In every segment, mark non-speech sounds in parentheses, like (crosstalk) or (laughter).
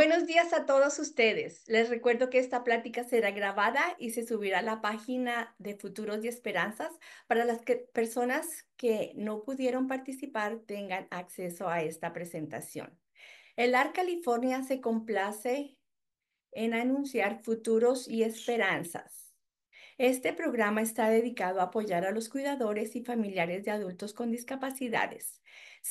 Buenos días a todos ustedes. Les recuerdo que esta plática será grabada y se subirá a la página de Futuros y Esperanzas para las personas que no pudieron participar tengan acceso a esta presentación. El AR California se complace en anunciar Futuros y Esperanzas. Este programa está dedicado a apoyar a los cuidadores y familiares de adultos con discapacidades.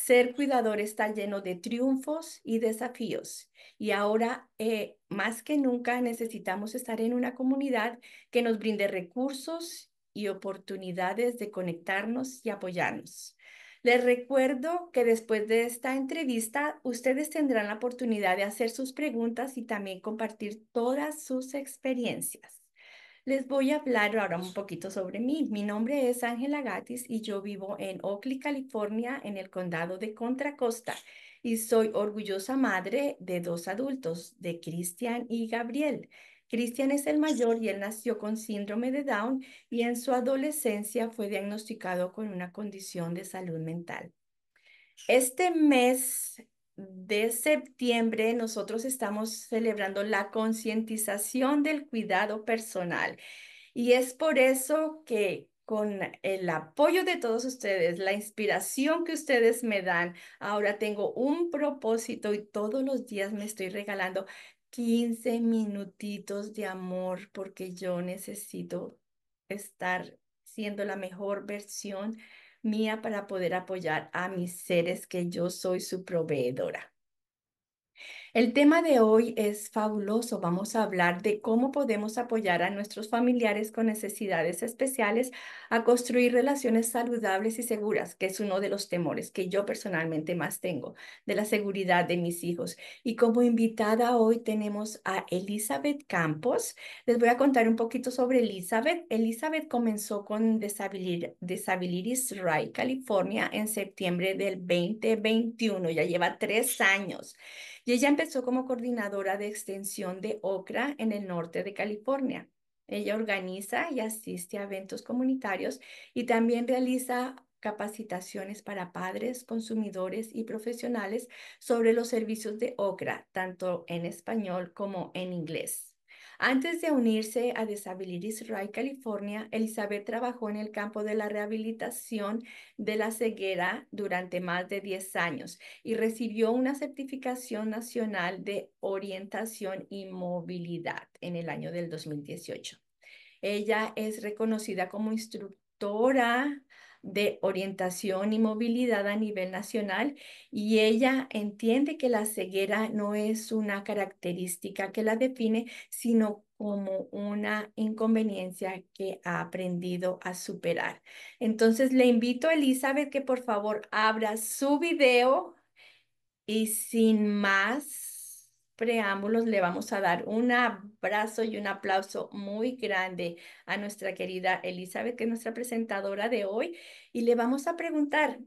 Ser cuidador está lleno de triunfos y desafíos y ahora eh, más que nunca necesitamos estar en una comunidad que nos brinde recursos y oportunidades de conectarnos y apoyarnos. Les recuerdo que después de esta entrevista, ustedes tendrán la oportunidad de hacer sus preguntas y también compartir todas sus experiencias. Les voy a hablar ahora un poquito sobre mí. Mi nombre es Ángela Gatis y yo vivo en Oakley, California, en el condado de Contra Costa. Y soy orgullosa madre de dos adultos, de Cristian y Gabriel. Cristian es el mayor y él nació con síndrome de Down y en su adolescencia fue diagnosticado con una condición de salud mental. Este mes de septiembre nosotros estamos celebrando la concientización del cuidado personal. Y es por eso que con el apoyo de todos ustedes, la inspiración que ustedes me dan, ahora tengo un propósito y todos los días me estoy regalando 15 minutitos de amor porque yo necesito estar siendo la mejor versión mía para poder apoyar a mis seres que yo soy su proveedora. El tema de hoy es fabuloso. Vamos a hablar de cómo podemos apoyar a nuestros familiares con necesidades especiales a construir relaciones saludables y seguras, que es uno de los temores que yo personalmente más tengo de la seguridad de mis hijos. Y como invitada hoy tenemos a Elizabeth Campos. Les voy a contar un poquito sobre Elizabeth. Elizabeth comenzó con Disabilities Right California en septiembre del 2021. Ya lleva tres años. Y ella empezó como coordinadora de extensión de OCRA en el norte de California. Ella organiza y asiste a eventos comunitarios y también realiza capacitaciones para padres, consumidores y profesionales sobre los servicios de OCRA, tanto en español como en inglés. Antes de unirse a Disabilities Right California, Elizabeth trabajó en el campo de la rehabilitación de la ceguera durante más de 10 años y recibió una certificación nacional de orientación y movilidad en el año del 2018. Ella es reconocida como instructora de orientación y movilidad a nivel nacional y ella entiende que la ceguera no es una característica que la define, sino como una inconveniencia que ha aprendido a superar. Entonces le invito a Elizabeth que por favor abra su video y sin más preámbulos, le vamos a dar un abrazo y un aplauso muy grande a nuestra querida Elizabeth, que es nuestra presentadora de hoy, y le vamos a preguntar,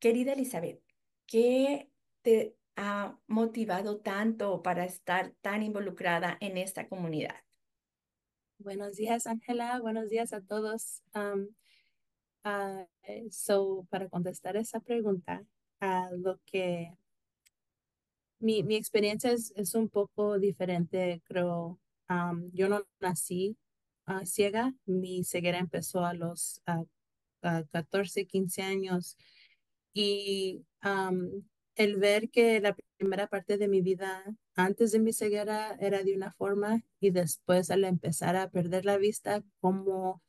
querida Elizabeth, ¿qué te ha motivado tanto para estar tan involucrada en esta comunidad? Buenos días, Ángela. Buenos días a todos. Ah, eh, so, para contestar esa pregunta, a ah, lo que mi, experiencia es, un poco diferente, creo. yo no nací ah, ciega, mi ceguera empezó a los 14, 15 años y el ver que la primera parte de mi vida antes de mi ceguera era de una forma y después al empezar a perder la vista, como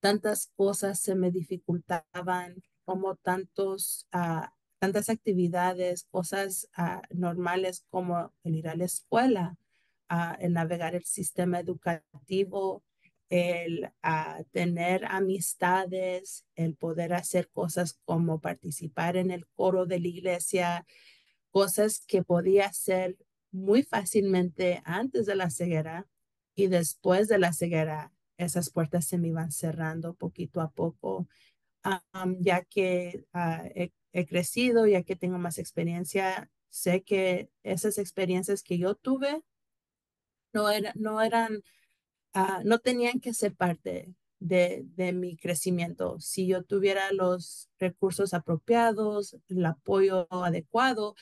tantas cosas se me dificultaban, como tantos ah, tantas actividades, cosas ah, normales como el ir a la escuela, ah, el navegar el sistema educativo, el ah, tener amistades, el poder hacer cosas como participar en el coro de la iglesia, cosas que podía hacer muy fácilmente antes de la ceguera y después de la ceguera, esas puertas se me iban cerrando poquito a poco, ya que he crecido, ya que tengo más experiencia, sé que esas experiencias que yo tuve no, era, no eran, ah, no tenían que ser parte de, mi crecimiento. Si yo tuviera los recursos apropiados, el apoyo adecuado,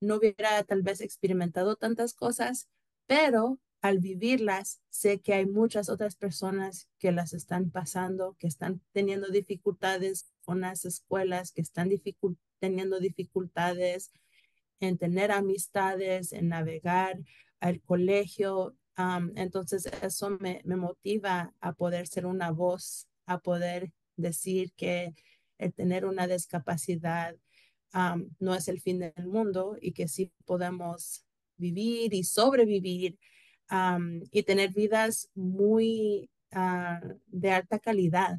no hubiera tal vez experimentado tantas cosas, pero al vivirlas, sé que hay muchas otras personas que las están pasando, que están teniendo dificultades con las escuelas, que están teniendo dificultades en tener amistades, en navegar al colegio. entonces eso me, motiva a poder ser una voz, a poder decir que el tener una discapacidad no es el fin del mundo y que sí podemos vivir y sobrevivir y tener vidas muy ah, de alta calidad,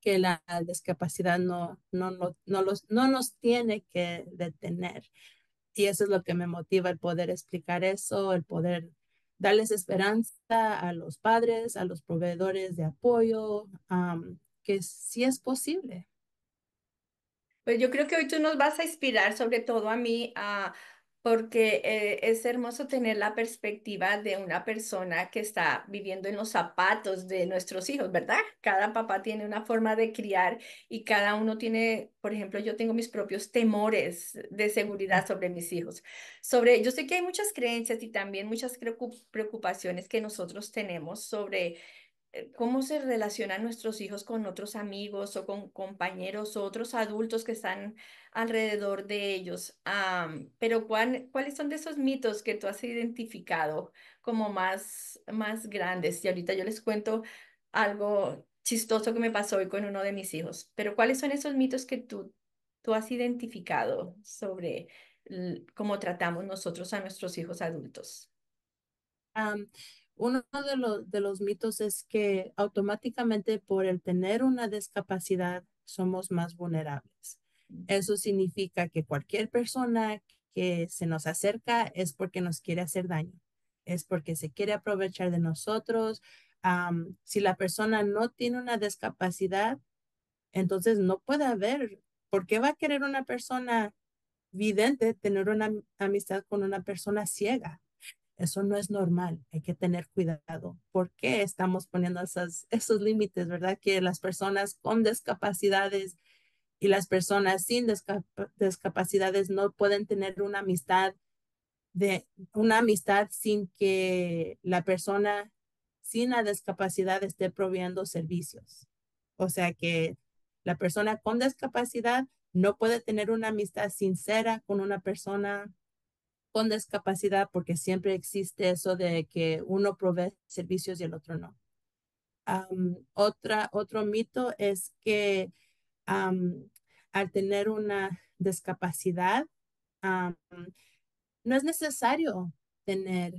que la discapacidad no, no, no, no, los, no nos tiene que detener. Y eso es lo que me motiva, el poder explicar eso, el poder darles esperanza a los padres, a los proveedores de apoyo, que sí es posible. Pues yo creo que hoy tú nos vas a inspirar sobre todo a mí a porque eh, es hermoso tener la perspectiva de una persona que está viviendo en los zapatos de nuestros hijos, ¿verdad? Cada papá tiene una forma de criar y cada uno tiene, por ejemplo, yo tengo mis propios temores de mm. seguridad sobre mis hijos. Sobre, yo sé que hay muchas creencias y también muchas preocupaciones que nosotros tenemos sobre eh, cómo se relacionan nuestros hijos con otros amigos o con compañeros o otros adultos que están alrededor de ellos. pero ¿cuáles son de esos mitos que tú has identificado como más, más grandes? Y ahorita yo les cuento algo chistoso que me pasó hoy con uno de mis hijos. Pero ¿cuáles son esos mitos que tú, tú has identificado sobre cómo tratamos nosotros a nuestros hijos adultos? uno de los, mitos es que automáticamente por el tener una discapacidad somos más vulnerables. Eso significa que cualquier persona que se nos acerca es porque nos quiere hacer daño, es porque se quiere aprovechar de nosotros. si la persona no tiene una discapacidad, entonces no puede haber, ¿por qué va a querer una persona vidente tener una amistad con una persona ciega? Eso no es normal, hay que tener cuidado. ¿Por qué estamos poniendo esas, esos límites, verdad? Que las personas con discapacidades y las personas sin discapacidades no pueden tener una amistad de una amistad sin que la persona sin la discapacidad esté proveyendo servicios. O sea que la persona con discapacidad no puede tener una amistad sincera con una persona con discapacidad, porque siempre existe eso de que uno provee servicios y el otro no. otra, otro mito es que al tener una discapacidad, no es necesario tener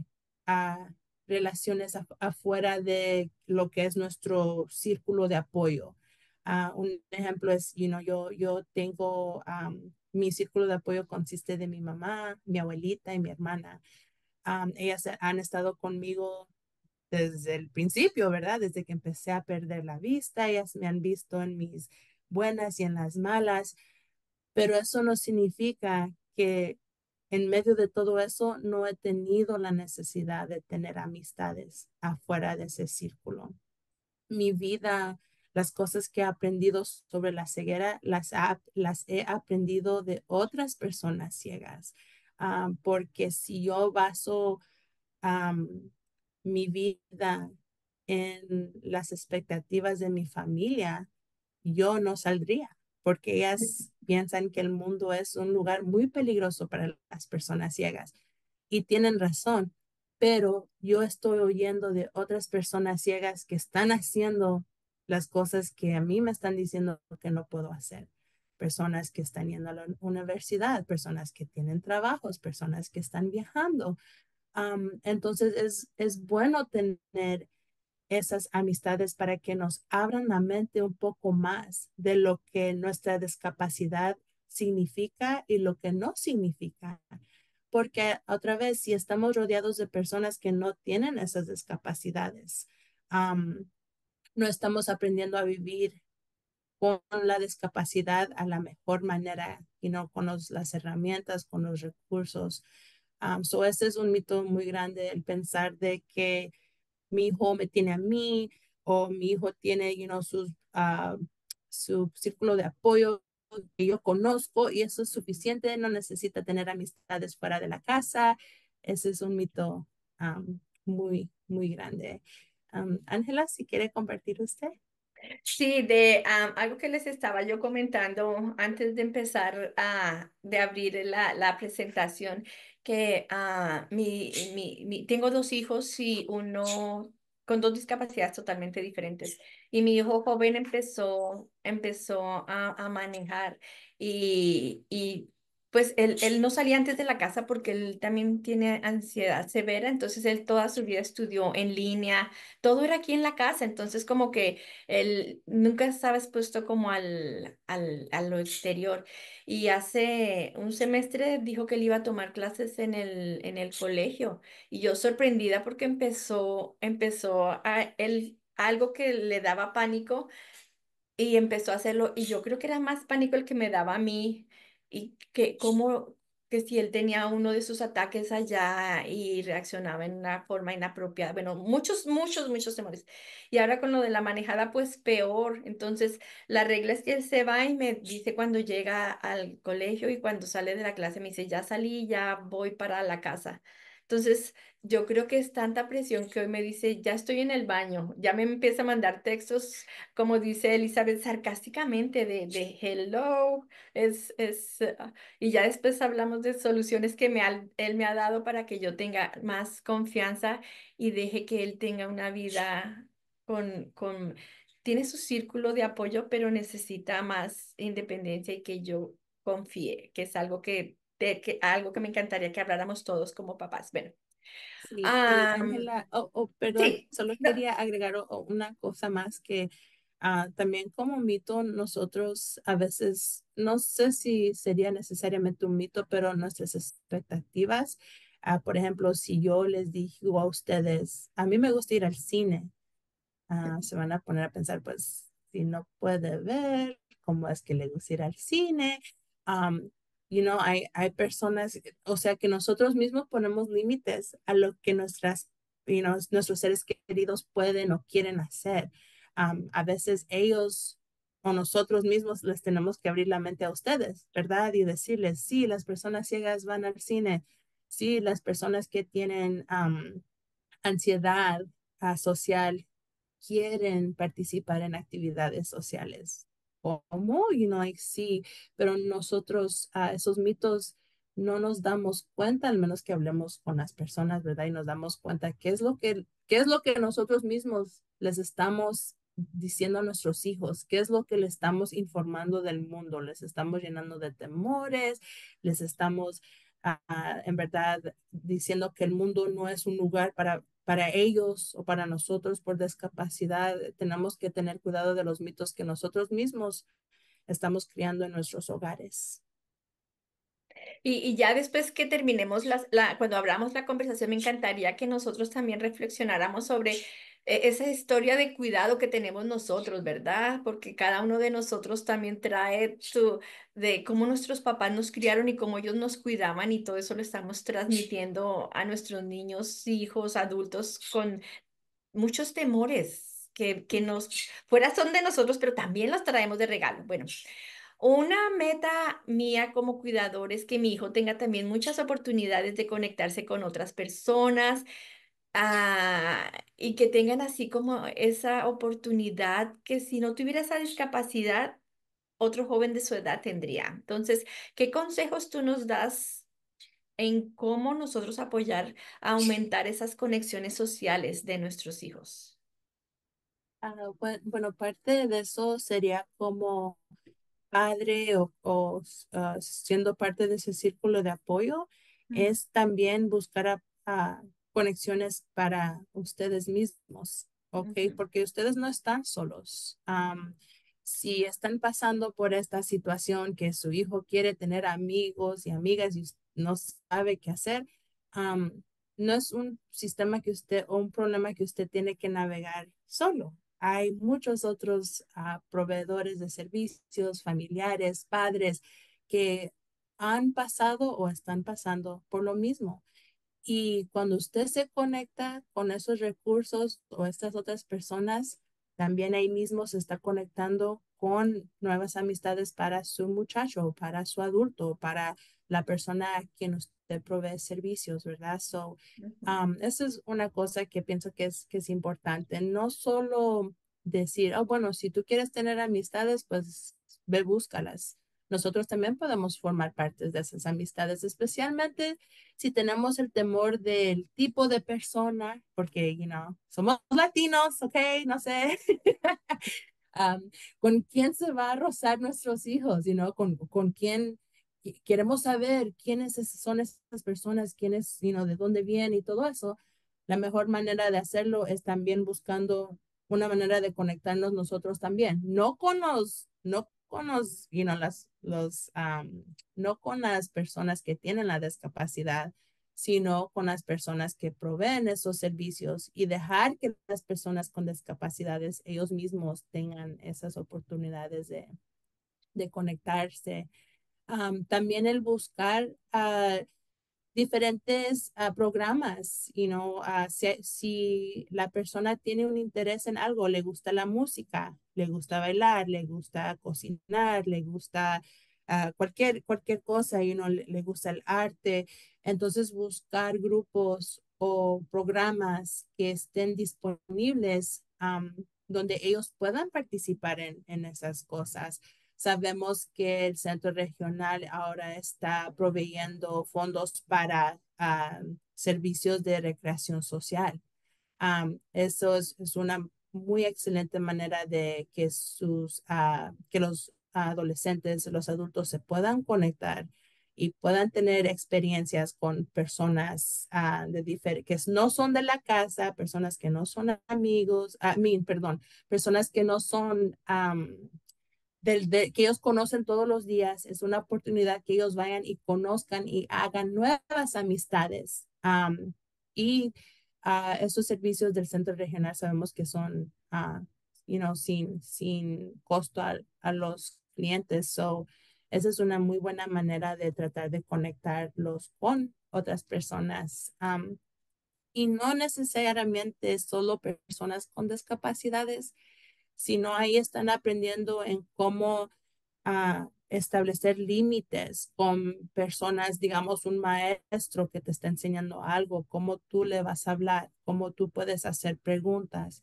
ah, relaciones afuera de lo que es nuestro círculo de apoyo. Ah, un ejemplo es, you know, yo, yo tengo mi círculo de apoyo consiste de mi mamá, mi abuelita y mi hermana. ellas han estado conmigo desde el principio, ¿verdad? Desde que empecé a perder la vista, ellas me han visto en mis buenas y en las malas, pero eso no significa que en medio de todo eso no he tenido la necesidad de tener amistades afuera de ese círculo. Mi vida las cosas que he aprendido sobre la ceguera las, he aprendido de otras personas ciegas, ah, porque si yo baso mi vida en las expectativas de mi familia, yo no saldría, porque ellas (laughs) piensan que el mundo es un lugar muy peligroso para las personas ciegas. Y tienen razón, pero yo estoy oyendo de otras personas ciegas que están haciendo las cosas que a mí me están diciendo que no puedo hacer. Personas que están yendo a la universidad, personas que tienen trabajos, personas que están viajando. entonces es, es bueno tener esas amistades para que nos abran la mente un poco más de lo que nuestra discapacidad significa y lo que no significa. Porque otra vez, si estamos rodeados de personas que no tienen esas discapacidades, no estamos aprendiendo a vivir con la discapacidad a la mejor manera y no con las herramientas, con los recursos. Um, so este es un mito muy grande, el pensar de que mi hijo me tiene a mí o mi hijo tiene you sus, ah, su círculo de apoyo que yo conozco y eso es suficiente, no necesita tener amistades fuera de la casa. Ese es un mito ah, muy, muy grande. Ángela, si quiere compartir usted. Sí, de algo que les estaba yo comentando antes de empezar a, de abrir la, la presentación, que a ah, mi, tengo dos hijos y uno con dos discapacidades totalmente diferentes. Y mi hijo joven empezó, empezó a, a manejar y, y pues él, no salía antes de la casa porque él también tiene ansiedad severa, entonces él toda su vida estudió en línea, todo era aquí en la casa, entonces como que él nunca estaba expuesto como al, al, a lo exterior. Y hace un semestre dijo que él iba a tomar clases en el, en el colegio y yo sorprendida porque empezó, empezó a él, algo que le daba pánico y empezó a hacerlo y yo creo que era más pánico el que me daba a mí y que como que si él tenía uno de sus ataques allá y reaccionaba en una forma inapropiada, bueno, muchos, muchos, muchos temores. Y ahora con lo de la manejada, pues peor. Entonces, la regla es que él se va y me dice cuando llega al colegio y cuando sale de la clase, me dice, ya salí, ya voy para la casa. Entonces, yo creo que es tanta presión que hoy me dice, ya estoy en el baño, ya me empieza a mandar textos, como dice Elizabeth, sarcásticamente de, hello, es, es, ah, y ya después hablamos de soluciones que me él me ha dado para que yo tenga más confianza y deje que él tenga una vida con, con, tiene su círculo de apoyo, pero necesita más independencia y que yo confíe, que es algo que de que, algo que me encantaría que habláramos todos como papás. Bueno. Sí, solo quería agregar una cosa más que ah, también como mito nosotros a veces, no sé si sería necesariamente un mito, pero nuestras expectativas, ah, por ejemplo, si yo les digo a ustedes, a mí me gusta ir al cine, ah, se van a poner a pensar, pues, si no puede ver, cómo es que le gusta ir al cine, You know, hay, hay personas, o sea, que nosotros mismos ponemos límites a lo que nuestras, nuestros seres queridos pueden o quieren hacer. Um, a veces ellos o nosotros mismos les tenemos que abrir la mente a ustedes, ¿verdad? Y decirles, sí, las personas ciegas van al cine, sí, las personas que tienen um, ansiedad ah, social quieren participar en actividades sociales. ¿cómo? You know, like, sí, pero nosotros a ah, esos mitos no nos damos cuenta, al menos que hablemos con las personas, ¿verdad? Y nos damos cuenta qué es lo que, qué es lo que nosotros mismos les estamos diciendo a nuestros hijos, qué es lo que le estamos informando del mundo, les estamos llenando de temores, les estamos ah, en verdad diciendo que el mundo no es un lugar para para ellos o para nosotros por discapacidad, tenemos que tener cuidado de los mitos que nosotros mismos estamos creando en nuestros hogares. Y, ya después que terminemos, las, la, cuando abramos la conversación, me encantaría que nosotros también reflexionáramos sobre e-, esa historia de cuidado que tenemos nosotros, ¿verdad? Porque cada uno de nosotros también trae su, de cómo nuestros papás nos criaron y cómo ellos nos cuidaban y todo eso lo estamos transmitiendo a nuestros niños, hijos, adultos con muchos temores que, que nos fuera son de nosotros, pero también los traemos de regalo. Bueno, una meta mía como cuidador es que mi hijo tenga también muchas oportunidades de conectarse con otras personas, Ah, y que tengan así como esa oportunidad que si no tuviera esa discapacidad, otro joven de su edad tendría. Entonces, ¿qué consejos tú nos das en cómo nosotros apoyar a aumentar esas conexiones sociales de nuestros hijos? Ah, bueno, parte de eso sería como padre o, ah, siendo parte de ese círculo de apoyo, es también buscar a, a conexiones para ustedes mismos, ¿ok? Porque ustedes no están solos. si están pasando por esta situación que su hijo quiere tener amigos y amigas y no sabe qué hacer, no es un sistema que usted o un problema que usted tiene que navegar solo. Hay muchos otros ah, proveedores de servicios, familiares, padres que han pasado o están pasando por lo mismo. Y cuando usted se conecta con esos recursos o estas otras personas, también ahí mismo se está conectando con nuevas amistades para su muchacho, para su adulto, para la persona a quien usted provee servicios, ¿verdad? So, um, es una cosa que pienso que es, que es importante. No solo decir, oh, bueno, si tú quieres tener amistades, pues ve, búscalas nosotros también podemos formar parte de esas amistades, especialmente si tenemos el temor del tipo de persona, porque, you somos latinos, ¿ok? No sé. (laughs) ¿Con quién se va a rozar nuestros hijos? You ¿Con, con quién? Queremos saber quiénes son esas personas, quiénes, you de dónde vienen y todo eso. La mejor manera de hacerlo es también buscando una manera de conectarnos nosotros también, no con los, no con las, los, no con las personas que tienen la discapacidad, sino con las personas que proveen esos servicios y dejar que las personas con discapacidades ellos mismos tengan esas oportunidades de, conectarse. también el buscar ah, diferentes ah, programas, you know, ah, si, la persona tiene un interés en algo, le gusta la música, le gusta bailar, le gusta cocinar, le gusta ah, cualquier, cualquier cosa, y know, le, gusta el arte, entonces buscar grupos o programas que estén disponibles donde ellos puedan participar en, en esas cosas Sabemos que el centro regional ahora está proveyendo fondos para ah, servicios de recreación social. Ah, eso es, una muy excelente manera de que, sus, ah, que los adolescentes, los adultos se puedan conectar y puedan tener experiencias con personas de que no son de la casa, personas que no son amigos, perdón, personas que no son de, que ellos conocen todos los días, es una oportunidad que ellos vayan y conozcan y hagan nuevas amistades. y ah, esos esos servicios del centro regional sabemos que son, ah, you know, sin, sin costo a, los clientes. So, esa es una muy buena manera de tratar de conectarlos con otras personas. y no necesariamente solo personas con discapacidades, sino ahí están aprendiendo en cómo ah, establecer límites con personas, digamos, un maestro que te está enseñando algo, cómo tú le vas a hablar, cómo tú puedes hacer preguntas.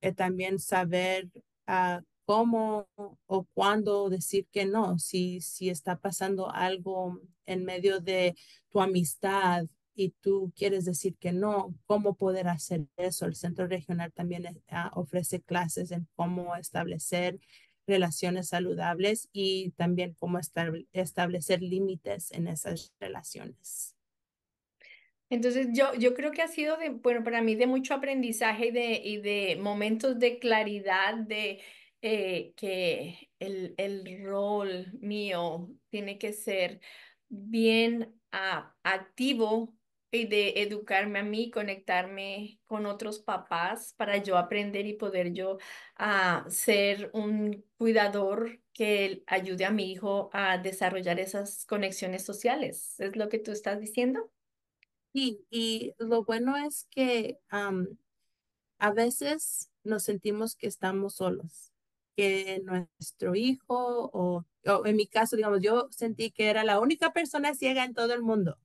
Eh, también saber ah, cómo o cuándo decir que no, si, si está pasando algo en medio de tu amistad y tú quieres decir que no, ¿cómo poder hacer eso? El centro regional también eh, ah, ofrece clases en cómo establecer relaciones saludables y también cómo establecer límites en esas relaciones. Entonces, yo, yo creo que ha sido, bueno, para mí de mucho aprendizaje y de, momentos de claridad de eh, que el, rol mío tiene que ser bien ah, activo y de educarme a mí, conectarme con otros papás para yo aprender y poder yo ah, ser un cuidador que ayude a mi hijo a desarrollar esas conexiones sociales. ¿Es lo que tú estás diciendo? Sí, y lo bueno es que a veces nos sentimos que estamos solos, que nuestro hijo o en mi caso, digamos, yo sentí que era la única persona ciega en todo el mundo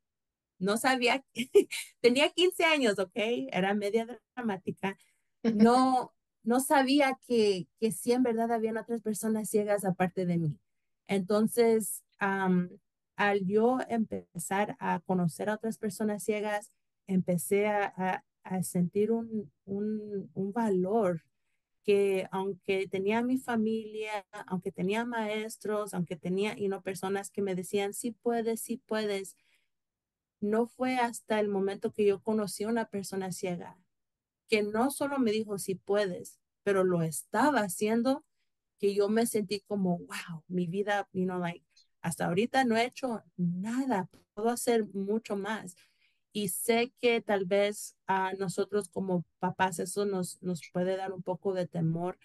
no sabía, (laughs) tenía 15 años, ¿ok? Era media dramática. (laughs) No, no sabía que, que sí, en verdad, habían otras personas ciegas aparte de mí. Entonces, al yo empezar a conocer a otras personas ciegas, empecé a, a, sentir un, un, un valor que aunque tenía mi familia, aunque tenía maestros, aunque tenía y no personas que me decían, sí puedes, sí puedes, no fue hasta el momento que yo conocí a una persona ciega, que no solo me dijo si puedes, pero lo estaba haciendo, que yo me sentí como, wow, mi vida, you know, like, hasta ahorita no he hecho nada, puedo hacer mucho más. Y sé que tal vez a nosotros como papás eso nos, nos puede dar un poco de temor,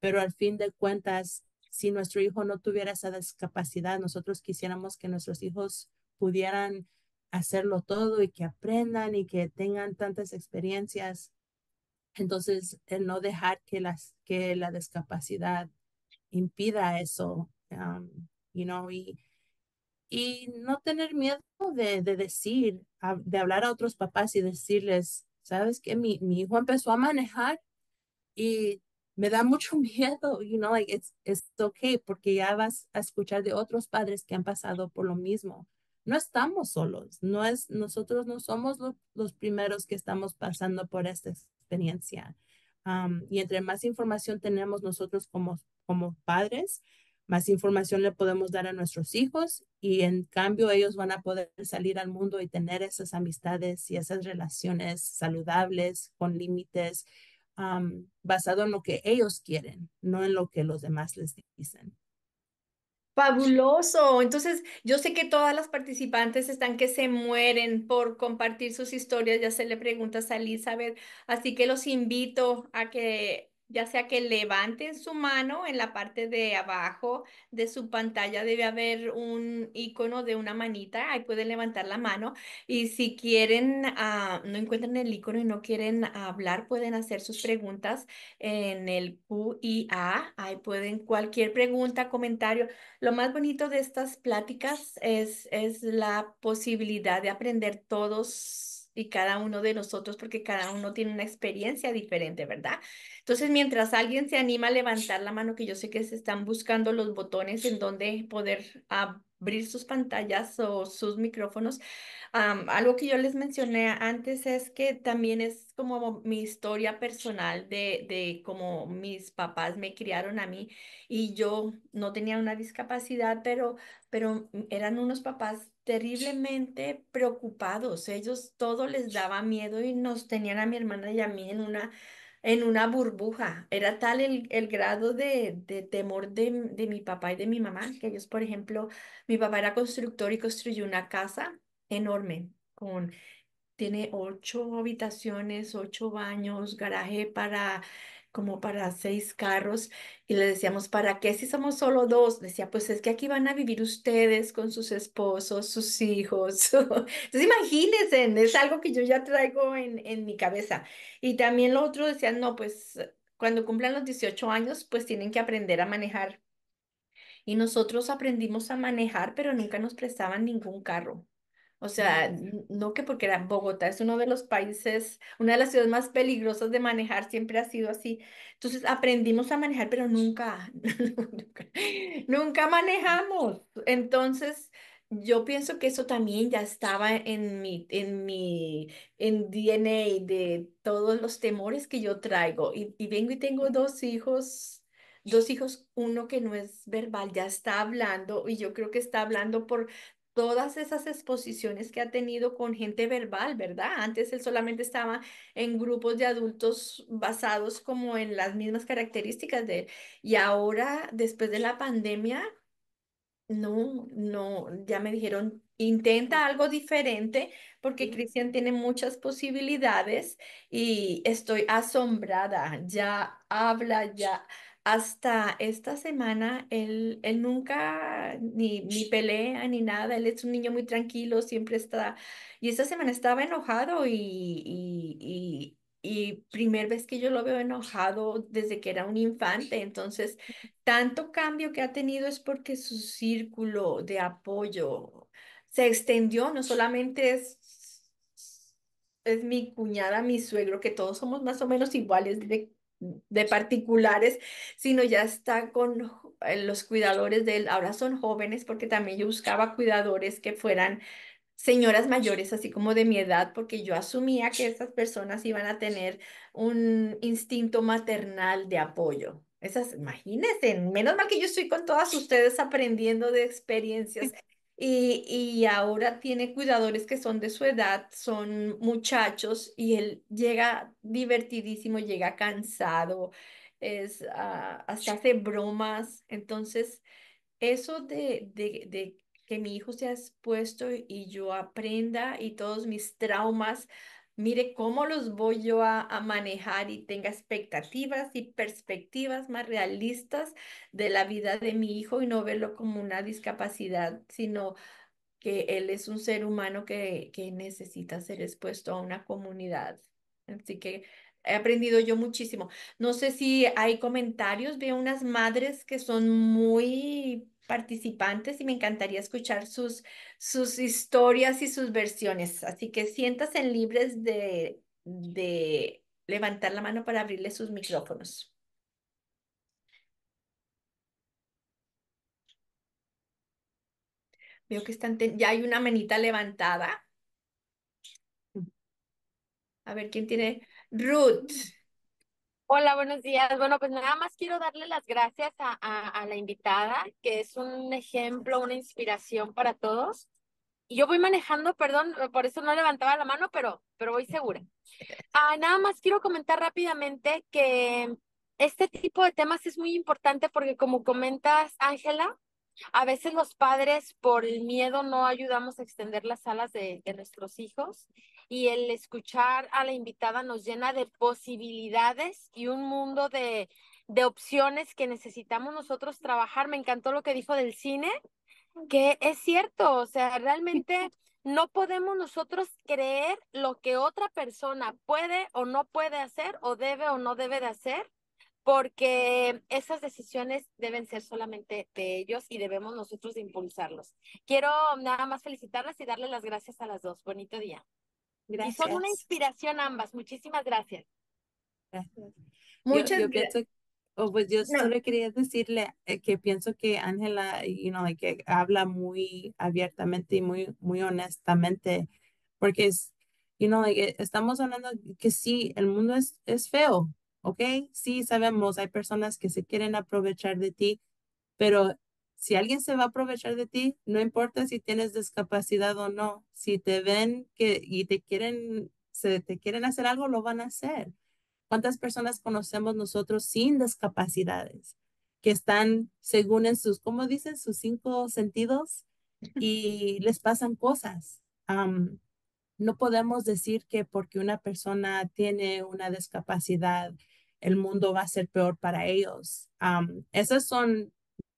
pero al fin de cuentas, si nuestro hijo no tuviera esa discapacidad, nosotros quisiéramos que nuestros hijos pudieran hacerlo todo y que aprendan y que tengan tantas experiencias. Entonces, el no dejar que, las, que la discapacidad impida eso, um, y, no tener miedo de, decir, de hablar a otros papás y decirles, sabes que mi, hijo empezó a manejar y me da mucho (laughs) miedo, you know, like it's, it's okay, porque ya vas a escuchar de otros padres que han pasado por lo mismo no estamos solos, no es, nosotros no somos los primeros que estamos pasando por esta experiencia. y entre más información tenemos nosotros como, como padres, más información le podemos dar a nuestros hijos y en cambio ellos van a poder salir al mundo y tener esas amistades y esas relaciones saludables, con límites, basado en lo que ellos quieren, no en lo que los demás les dicen. Fabuloso. Entonces, yo sé que todas las participantes están que se mueren por compartir sus historias ya se le preguntas a Elizabeth, así que los invito a que ya sea que levanten su mano en la parte de abajo de su pantalla debe haber un icono de una manita, ahí pueden levantar la mano y si quieren, ah, no encuentran el icono y no quieren hablar, pueden hacer sus preguntas en el QIA, ahí pueden cualquier pregunta, comentario. Lo más bonito de estas pláticas es, es la posibilidad de aprender todos y cada uno de nosotros, porque cada uno tiene una experiencia diferente, ¿verdad? Entonces, mientras alguien se anima a levantar la mano, que yo sé que se están buscando los botones en donde poder abrir sus pantallas o sus micrófonos, algo que yo les mencioné antes es que también es como mi historia personal de, de cómo mis papás me criaron a mí y yo no tenía una discapacidad, pero, pero eran unos papás terriblemente preocupados. Ellos todo les daba miedo y nos tenían a mi hermana y a mí en una, en una burbuja. Era tal el, grado de, temor de, de, mi papá y de mi mamá, que ellos, por ejemplo, mi papá era constructor y construyó una casa enorme con... Tiene ocho habitaciones, ocho baños, garaje para como para seis carros y le decíamos, ¿para qué si somos solo dos? Decía, pues es que aquí van a vivir ustedes con sus esposos, sus hijos. (laughs) Entonces imagínense, es algo que yo ya traigo en, en mi cabeza. Y también lo otro decía, no, pues cuando cumplan los 18 años, pues tienen que aprender a manejar. Y nosotros aprendimos a manejar, pero nunca nos prestaban ningún carro. O sea, no que porque era Bogotá es uno de los países, una de las ciudades más peligrosas de manejar, siempre ha sido así. Entonces aprendimos a manejar, pero nunca, (laughs) nunca, manejamos. Entonces, yo pienso que eso también ya estaba en mi, en mi en DNA de todos los temores que yo traigo. Y, y, vengo y tengo dos hijos, dos hijos, uno que no es verbal, ya está hablando y yo creo que está hablando por todas esas exposiciones que ha tenido con gente verbal, ¿verdad? Antes él solamente estaba en grupos de adultos basados como en las mismas características de él. Y ahora, después de la pandemia, no, no, ya me dijeron, intenta algo diferente porque Cristian tiene muchas posibilidades y estoy asombrada, ya habla, ya hasta esta semana, él, él nunca ni, pelea ni nada, él es un niño muy tranquilo, siempre está, y esta semana estaba enojado y, y, y, vez que yo lo veo enojado desde que era un infante, entonces tanto cambio que ha tenido es porque su círculo de apoyo se extendió, no solamente es es mi cuñada, mi suegro, que todos somos más o menos iguales de de particulares, sino ya está con eh, los cuidadores de él. Ahora son jóvenes porque también yo buscaba cuidadores que fueran señoras mayores, así como de mi edad, porque yo asumía que estas personas iban a tener un instinto maternal de apoyo. Esas, imagínense, menos mal que yo estoy con todas ustedes aprendiendo de experiencias y, ahora tiene cuidadores que son de su edad, son muchachos y él llega divertidísimo, llega cansado, es, ah, hace bromas. Entonces, eso de, de que mi hijo se ha expuesto y yo aprenda y todos mis traumas mire cómo los voy yo a, manejar y tenga expectativas y perspectivas más realistas de la vida de mi hijo y no verlo como una discapacidad, sino que él es un ser humano que, que necesita ser expuesto a una comunidad. Así que he aprendido yo muchísimo. No sé si hay comentarios, veo unas madres que son muy participantes y me encantaría escuchar sus, sus historias y sus versiones. Así que siéntase libres de, de levantar la mano para abrirle sus micrófonos. Veo que están ya hay una manita levantada. A ver quién tiene. Ruth. Hola, buenos días. Bueno, pues nada más quiero darle las gracias a, la invitada, que es un ejemplo, una inspiración para todos. Y yo voy manejando, perdón, por eso no levantaba la mano, pero, pero voy segura. Ah, nada más quiero comentar rápidamente que este tipo de temas es muy importante porque como comentas, Ángela, a veces los padres por el miedo no ayudamos a extender las alas de nuestros hijos y el escuchar a la invitada nos llena de posibilidades y un mundo de, opciones que necesitamos nosotros trabajar. Me encantó lo que dijo del cine, que es cierto, o sea, realmente no podemos nosotros creer lo que otra persona puede o no puede hacer o debe o no debe de hacer, porque esas decisiones deben ser solamente de ellos y debemos nosotros impulsarlos. Quiero nada más felicitarlas y darle las gracias a las dos. Bonito día. Y son una inspiración ambas. Muchísimas gracias. Muchas gracias. pues yo solo quería decirle eh, que pienso que Ángela, you know, que habla muy abiertamente y muy, muy honestamente, porque es, you know, eh, estamos hablando que sí, el mundo es, es feo, ¿ok? Sí, sabemos, hay personas que se quieren aprovechar de ti, pero si alguien se va a aprovechar de ti, no importa si tienes discapacidad o no, si te ven que, y te quieren, se, te quieren hacer algo, lo van a hacer. ¿Cuántas personas conocemos nosotros sin discapacidades? Que están según en sus, ¿cómo dicen? Sus cinco sentidos (laughs) y les pasan cosas. no podemos decir que porque una persona tiene una discapacidad, el mundo va a ser peor para ellos. esas son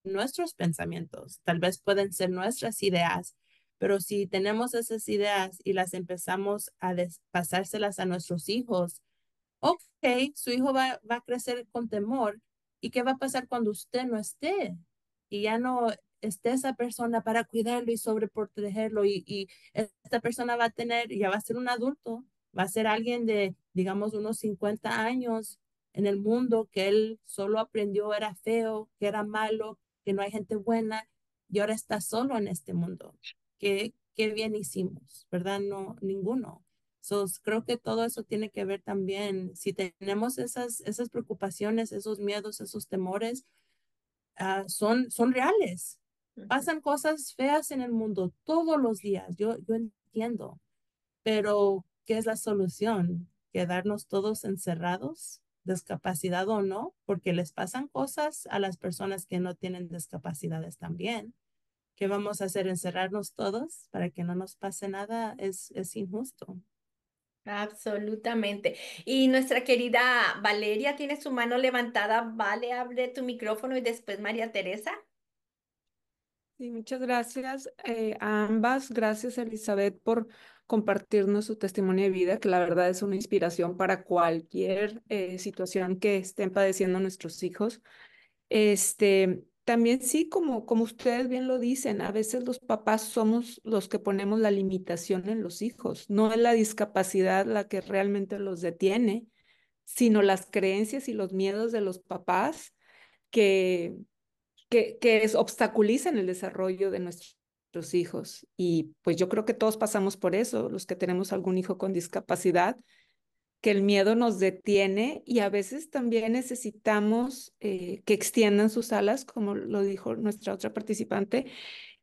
nuestros pensamientos, tal vez pueden ser nuestras ideas, pero si tenemos esas ideas y las empezamos a pasárselas a nuestros hijos, ok, su hijo va, a crecer con temor. ¿Y qué va a pasar cuando usted no esté? Y ya no esté esa persona para cuidarlo y sobreprotegerlo. Y, y esta persona va a tener, ya va a ser un adulto, va a ser alguien de, digamos, unos 50 años en el mundo que él solo aprendió era feo, que era malo, que no hay gente buena y ahora está solo en este mundo. ¿Qué, qué bien hicimos, ¿verdad? No, ninguno. So, creo que todo eso tiene que ver también, si tenemos esas, esas preocupaciones, esos miedos, esos temores, ah, son, son reales. Pasan cosas feas en el mundo todos los días, yo, yo entiendo, pero ¿qué es la solución? ¿Quedarnos todos encerrados? discapacidad o no, porque les pasan cosas a las personas que no tienen discapacidades también. ¿Qué vamos a hacer? ¿Encerrarnos todos para que no nos pase nada? Es, es injusto. Absolutamente. Y nuestra querida Valeria tiene su mano levantada. Vale, abre tu micrófono y después María Teresa muchas gracias eh, a ambas. Gracias, Elizabeth, por compartirnos su testimonio de vida, que la verdad es una inspiración para cualquier eh, situación que estén padeciendo nuestros hijos. Este, también sí, como, como ustedes bien lo dicen, a veces los papás somos los que ponemos la limitación en los hijos. No es la discapacidad la que realmente los detiene, sino las creencias y los miedos de los papás que que, que obstaculizan el desarrollo de nuestros hijos. Y pues yo creo que todos pasamos por eso, los que tenemos algún hijo con discapacidad, que el miedo nos detiene y a veces también necesitamos eh, que extiendan sus alas, como lo dijo nuestra otra participante,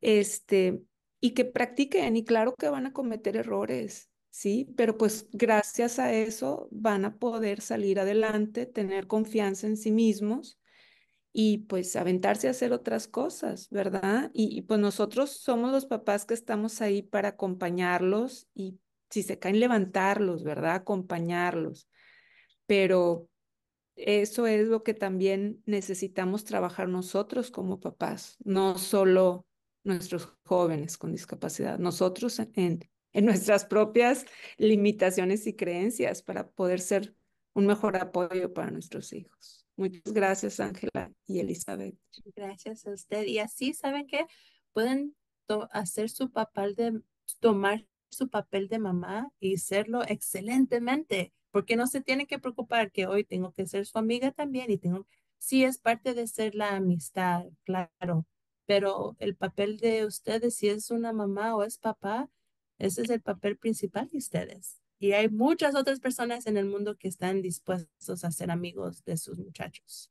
este, y que practiquen. Y claro que van a cometer errores, ¿sí? Pero pues gracias a eso van a poder salir adelante, tener confianza en sí mismos y pues aventarse a hacer otras cosas, ¿verdad? Y, pues nosotros somos los papás que estamos ahí para acompañarlos y si se caen, levantarlos, ¿verdad? Acompañarlos. Pero eso es lo que también necesitamos trabajar nosotros como papás, no solo nuestros jóvenes con discapacidad, nosotros en nuestras propias limitaciones y creencias para poder ser un mejor apoyo para nuestros hijos. Muchas gracias, Ángela y Elizabeth. Gracias a usted. Y así saben que pueden hacer su papel de, tomar su papel de mamá y serlo excelentemente, porque no se tienen que preocupar que hoy tengo que ser su amiga también y tengo, sí es parte de ser la amistad, claro, pero el papel de ustedes, si es una mamá o es papá, ese es el papel principal de ustedes. Y hay muchas otras personas en el mundo que están dispuestos a ser amigos de sus muchachos.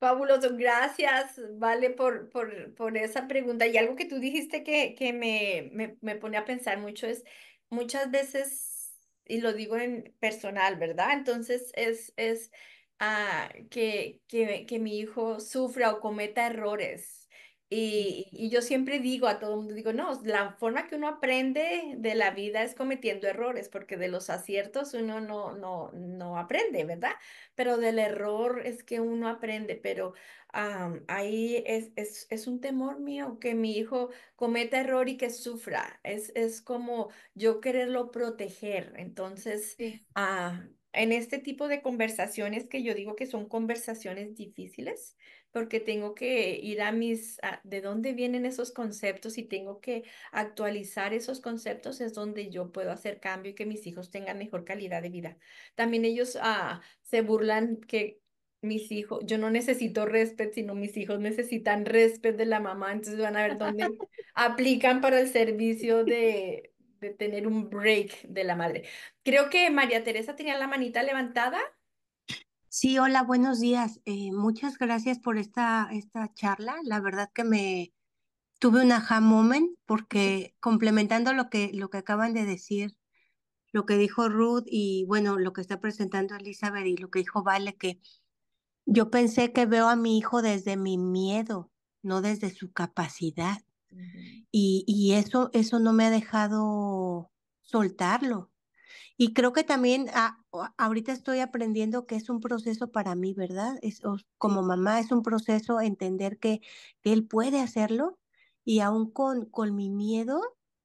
Fabuloso, gracias, Vale, por, por, por, esa pregunta. Y algo que tú dijiste que, que me, me, me, pone a pensar mucho es, muchas veces, y lo digo en personal, ¿verdad? Entonces es, es a ah, que, que, que mi hijo sufra o cometa errores, y, y, yo siempre digo a todo el mundo, digo, no, la forma que uno aprende de la vida es cometiendo errores, porque de los aciertos uno no, no, no aprende, ¿verdad? Pero del error es que uno aprende, pero ahí es, es, es, un temor mío que mi hijo cometa error y que sufra. Es, es como yo quererlo proteger. Entonces, ah, en este tipo de conversaciones que yo digo que son conversaciones difíciles, porque tengo que ir a mis, de dónde vienen esos conceptos y tengo que actualizar esos conceptos, es donde yo puedo hacer cambio y que mis hijos tengan mejor calidad de vida. También ellos ah, se burlan que mis hijos, yo no necesito respeto, sino mis hijos necesitan respeto de la mamá, entonces van a ver dónde aplican para el servicio de, de tener un break de la madre. Creo que María Teresa tenía la manita levantada. Sí, hola, buenos días. Eh, muchas gracias por esta, esta charla. La verdad que me tuve un aha moment porque complementando lo que, lo que acaban de decir, lo que dijo Ruth y bueno, lo que está presentando Elizabeth y lo que dijo Vale, que yo pensé que veo a mi hijo desde mi miedo, no desde su capacidad. Y, y eso, eso no me ha dejado soltarlo. Y creo que también ah, ahorita estoy aprendiendo que es un proceso para mí, ¿verdad? Es, como mamá es un proceso entender que, él puede hacerlo y aún con, con mi miedo,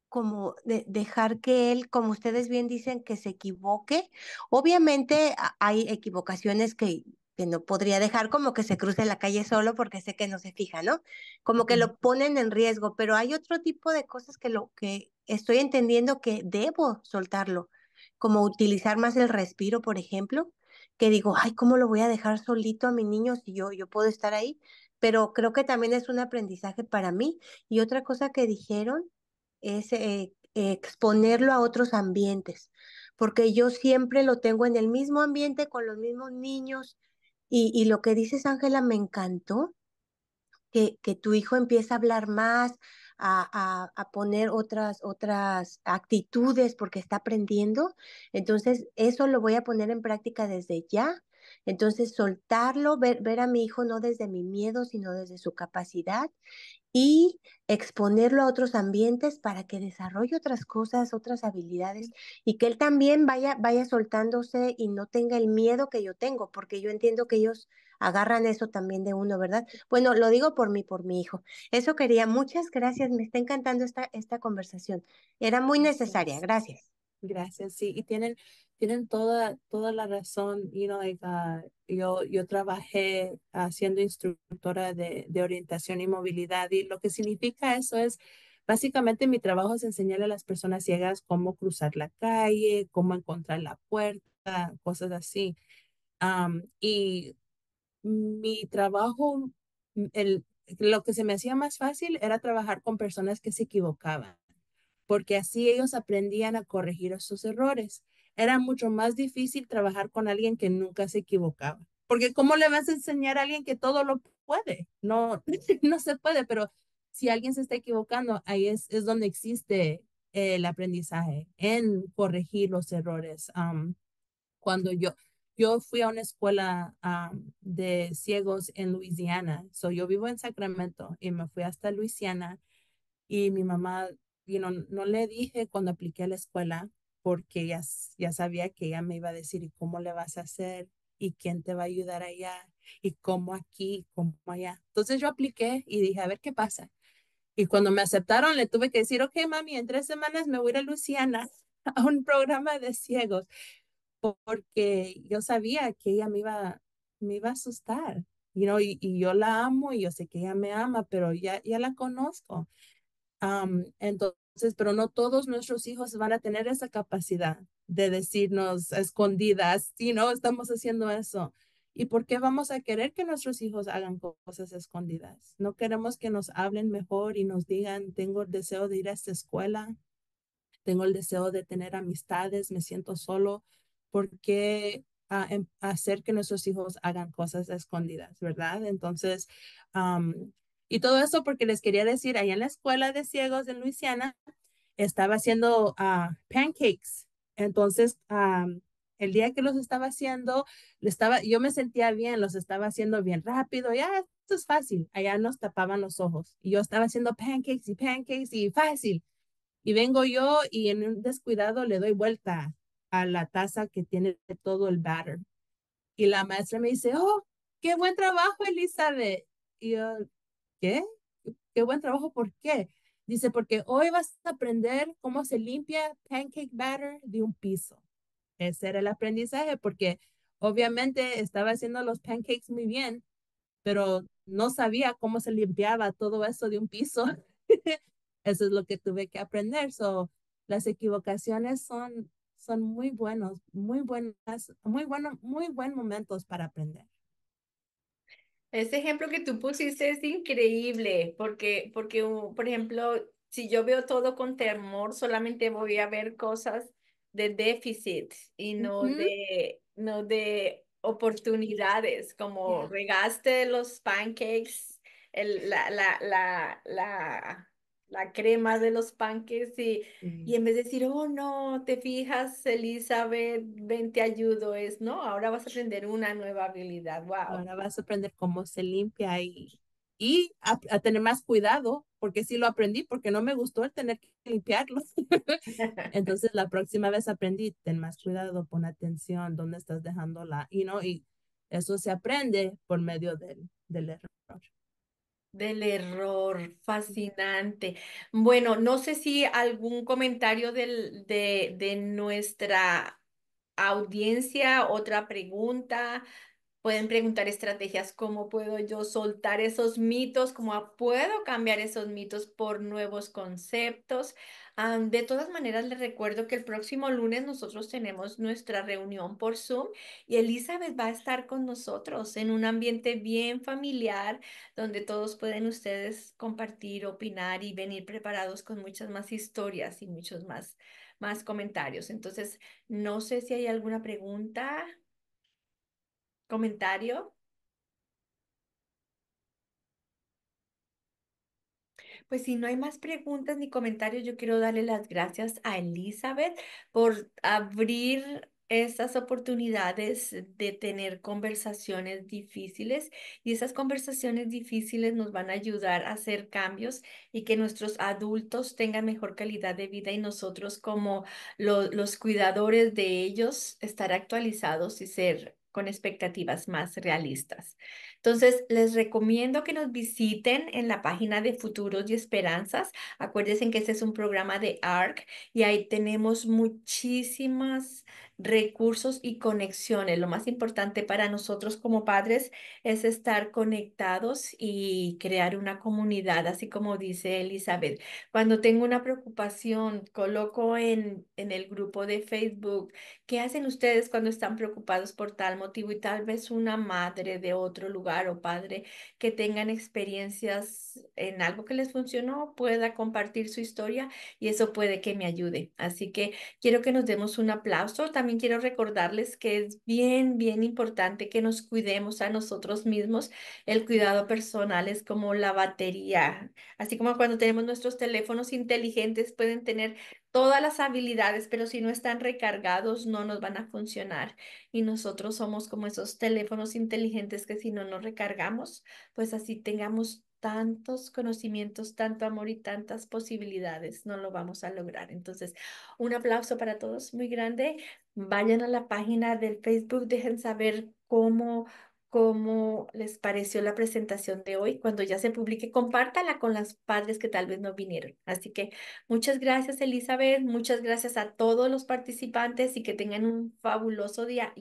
como de dejar que él, como ustedes bien dicen, que se equivoque. Obviamente hay equivocaciones que, que no podría dejar como que se cruce la calle solo porque sé que no se fija, ¿no? Como que lo ponen en riesgo, pero hay otro tipo de cosas que lo que estoy entendiendo que debo soltarlo como utilizar más el respiro, por ejemplo, que digo, ay, ¿cómo lo voy a dejar solito a mi niño si yo, yo puedo estar ahí? Pero creo que también es un aprendizaje para mí. Y otra cosa que dijeron es eh, exponerlo a otros ambientes, porque yo siempre lo tengo en el mismo ambiente con los mismos niños. Y, lo que dices, Ángela, me encantó, que, que tu hijo empieza a hablar más, a, poner otras, otras actitudes porque está aprendiendo. Entonces, eso lo voy a poner en práctica desde ya. Entonces, soltarlo, ver, ver a mi hijo no desde mi miedo, sino desde su capacidad y exponerlo a otros ambientes para que desarrolle otras cosas, otras habilidades y que él también vaya, vaya soltándose y no tenga el miedo que yo tengo, porque yo entiendo que ellos agarran eso también de uno, ¿verdad? Bueno, lo digo por mí, por mi hijo. Eso quería. Muchas gracias. Me está encantando esta, esta conversación. Era muy necesaria. Gracias. Gracias, sí, y tienen, tienen toda, toda la razón, you know, ah, yo, yo trabajé haciendo siendo instructora de, orientación y movilidad y lo que significa eso es, básicamente mi trabajo es enseñarle a las personas ciegas cómo cruzar la calle, cómo encontrar la puerta, cosas así. y mi trabajo, el, lo que se me hacía más fácil era trabajar con personas que se equivocaban porque así ellos aprendían a corregir sus errores. Era mucho más difícil trabajar con alguien que nunca se equivocaba, porque ¿cómo le vas a enseñar a alguien que todo lo puede? No, (laughs) no se puede, pero si alguien se está equivocando, ahí es, es donde existe el aprendizaje, en corregir los errores. cuando yo, yo fui a una escuela de ciegos en Luisiana. yo vivo en Sacramento y me fui hasta Luisiana y mi mamá no le dije cuando apliqué a la escuela porque ya, ya sabía que ella me iba a decir, ¿y cómo le vas a hacer? ¿Y quién te va a ayudar allá? ¿Y cómo aquí? ¿Cómo allá? Entonces yo apliqué y dije, a ver qué pasa. Y cuando me aceptaron, le tuve que decir, ok, mami, en tres semanas me voy a ir a Luciana (laughs) a un programa de ciegos, porque yo sabía que ella me iba, me iba a asustar, y know, y, yo la amo y yo sé que ella me ama, pero ya, ya la conozco. entonces, entonces, pero no todos nuestros hijos van a tener esa capacidad de decirnos escondidas, si no, estamos haciendo eso. ¿Y por qué vamos a querer que nuestros hijos hagan cosas escondidas? No queremos que nos hablen mejor y nos digan, tengo el deseo de ir a esta escuela, tengo el deseo de tener amistades, me siento solo. ¿Por qué ah, em, hacer que nuestros hijos hagan cosas escondidas, ¿verdad? Entonces, y todo eso porque les quería decir, allá en la escuela de ciegos en Luisiana, estaba haciendo ah, pancakes. Entonces, ah, el día que los estaba haciendo, estaba, yo me sentía bien, los estaba haciendo bien rápido, ya, esto es fácil, allá nos tapaban los ojos y yo estaba haciendo pancakes y pancakes y fácil. Y vengo yo y en un descuidado le doy vuelta a la taza que tiene todo el batter. Y la maestra me dice, oh, qué buen trabajo, Elizabeth. Y yo, ¿qué? Qué buen trabajo, ¿por qué? Dice, porque hoy vas a aprender cómo se limpia pancake batter de un piso. Ese era el aprendizaje, porque obviamente estaba haciendo los pancakes muy bien, pero no sabía cómo se limpiaba todo eso de un piso. (laughs) eso es lo que tuve que aprender. So, las equivocaciones son, son muy buenos, muy buenas, muy bueno, muy buen momentos para aprender. Ese ejemplo que tú pusiste es increíble, porque, porque, por ejemplo, si yo veo todo con temor, solamente voy a ver cosas de déficit y no, de, no de oportunidades, como regaste los pancakes, el, la, la, la la crema de los panques y, y en vez de decir, oh no, te fijas, Elizabeth, ven, te ayudo, es, no, ahora vas a aprender una nueva habilidad, wow. Ahora vas a aprender cómo se limpia y, y a, tener más cuidado, porque sí lo aprendí, porque no me gustó el tener que limpiarlo. (laughs) (laughs) Entonces la próxima vez aprendí, ten más cuidado, pon atención, dónde estás dejándola, y no, y eso se aprende por medio del, del error. Del error, fascinante. Bueno, no sé si algún comentario del, de, de nuestra audiencia, otra pregunta, pueden preguntar estrategias, cómo puedo yo soltar esos mitos, cómo puedo cambiar esos mitos por nuevos conceptos. de todas maneras, les recuerdo que el próximo lunes nosotros tenemos nuestra reunión por Zoom y Elizabeth va a estar con nosotros en un ambiente bien familiar donde todos pueden ustedes compartir, opinar y venir preparados con muchas más historias y muchos más, más comentarios. Entonces, no sé si hay alguna pregunta comentario. Pues si no hay más preguntas ni comentarios, yo quiero darle las gracias a Elizabeth por abrir estas oportunidades de tener conversaciones difíciles y esas conversaciones difíciles nos van a ayudar a hacer cambios y que nuestros adultos tengan mejor calidad de vida y nosotros como los cuidadores de ellos estar actualizados y ser con expectativas más realistas. Entonces, les recomiendo que nos visiten en la página de Futuros y Esperanzas. Acuérdense que este es un programa de ARC y ahí tenemos muchísimas recursos y conexiones. Lo más importante para nosotros como padres es estar conectados y crear una comunidad, así como dice Elizabeth. Cuando tengo una preocupación, coloco en, en el grupo de Facebook, ¿qué hacen ustedes cuando están preocupados por tal motivo? Y tal vez una madre de otro lugar o padre que tengan experiencias en algo que les funcionó, pueda compartir su historia y eso puede que me ayude. Así que quiero que nos demos un aplauso. También quiero recordarles que es bien, bien importante que nos cuidemos a nosotros mismos. El cuidado personal es como la batería. Así como cuando tenemos nuestros teléfonos inteligentes pueden tener todas las habilidades, pero si no están recargados no nos van a funcionar. Y nosotros somos como esos teléfonos inteligentes que si no nos recargamos, pues así tengamos tantos conocimientos, tanto amor y tantas posibilidades, no lo vamos a lograr. Entonces, un aplauso para todos muy grande. Vayan a la página del Facebook, dejen saber cómo como les pareció la presentación de hoy. Cuando ya se publique, compártala con las padres que tal vez no vinieron. Así que muchas gracias, Elizabeth. Muchas gracias a todos los participantes y que tengan un fabuloso día.